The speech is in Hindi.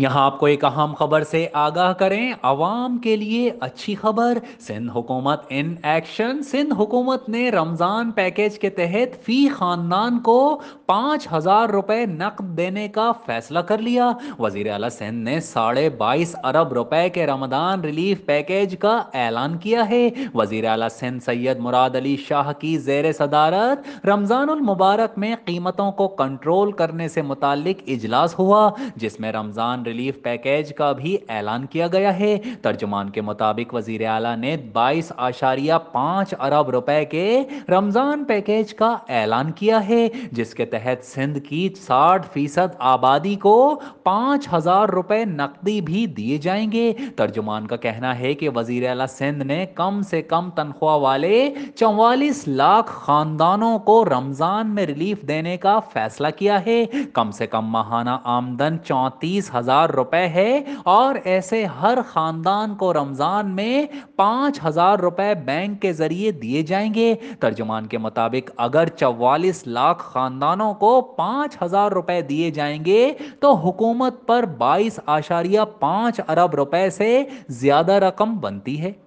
यहाँ आपको एक अहम खबर से आगाह करें आवाम के लिए अच्छी खबर सिंध हुकूमत इन एक्शन सिंध हुकूमत ने रमज़ान पैकेज के तहत फ़ी ख़ानदान को पाँच हज़ार रुपए नकद देने का फैसला कर लिया वजीर अला सिंध ने साढ़े बाईस अरब रुपए के रमदान रिलीफ पैकेज का ऐलान किया है वजीर अला सिंध सैयद मुराद अली शाह की जेर सदारत रमज़ानमबारक में कीमतों को कंट्रोल करने से मुतल इजलास हुआ जिसमें रमज़ान रिलीफ पैकेज का भी ऐलान किया गया है तर्जुमान के मुताबिक वजीर अला ने बाईस आशारिया पांच अरब रुपए के रमज़ान पैकेज का ऐलान किया है जिसके तहत सिंध की साठ फीसद आबादी को पांच हज़ार रुपए नकदी भी दिए जाएंगे तर्जुमान का कहना है कि वजीर अला सिंध ने कम से कम तनख्वाह वाले चौवालीस लाख खानदानों को रमज़ान में रिलीफ देने का फैसला किया है कम से कम माहाना आमदन चौंतीस हज़ार हजार रुपए है और ऐसे हर खानदान को रमजान में पांच हजार रुपए बैंक के जरिए दिए जाएंगे तर्जुमान के मुताबिक अगर चवालीस लाख खानदानों को पांच हजार रुपए दिए जाएंगे तो हुकूमत पर बाईस आशारिया पांच अरब रुपए से ज्यादा रकम बनती है